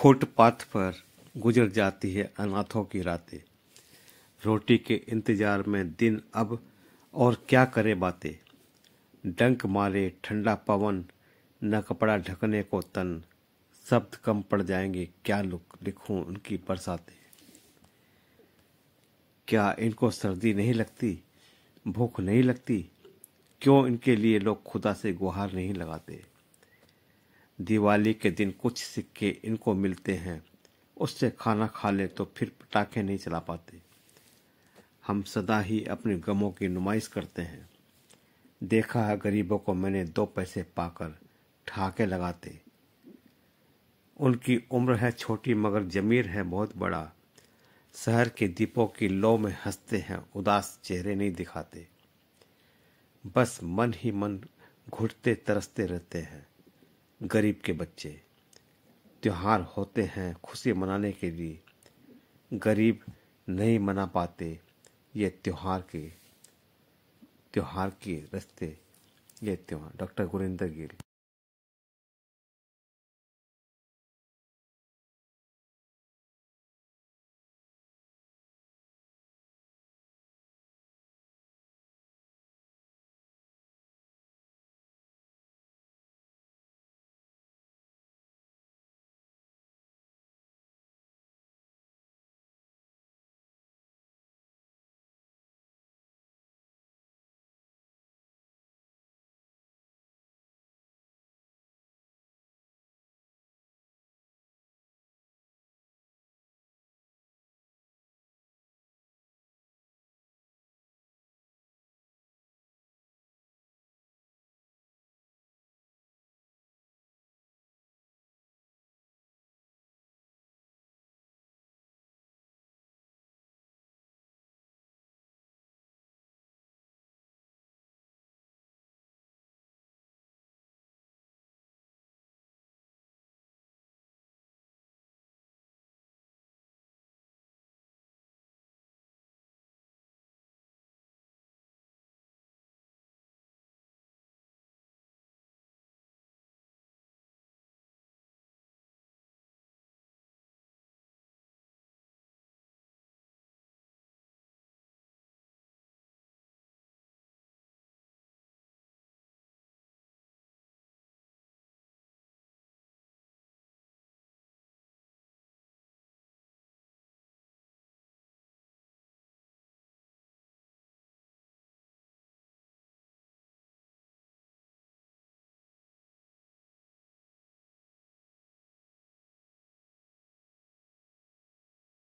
footpath पर गुजर जाती है अनाथों की रातें रोटी के इंतजार में दिन अब और क्या करे बातें डंक मारे ठंडा पवन न कपड़ा ढकने को तन शब्द कम पड़ जाएंगे क्या लुक लिखूं उनकी बरसातें क्या इनको सर्दी नहीं लगती भूख नहीं लगती क्यों इनके लिए लोग खुदा से गुहार नहीं लगाते दिवाली के दिन कुछ सिक्के इनको मिलते हैं उससे खाना खा ले तो फिर पटाखे नहीं चला पाते हम सदा ही अपने गमों की नुमाइश करते हैं देखा है गरीबों को मैंने दो पैसे पाकर ठहाके लगाते उनकी उम्र है छोटी मगर जमीर है बहुत बड़ा शहर के दीपों की लो में हंसते हैं उदास चेहरे नहीं दिखाते बस मन ही मन घुटते तरसते रहते हैं गरीब के बच्चे त्यौहार होते हैं खुशी मनाने के लिए गरीब नहीं मना पाते ये त्यौहार के त्यौहार के रस्ते ये त्यौहार डॉक्टर गुरिंदर गिल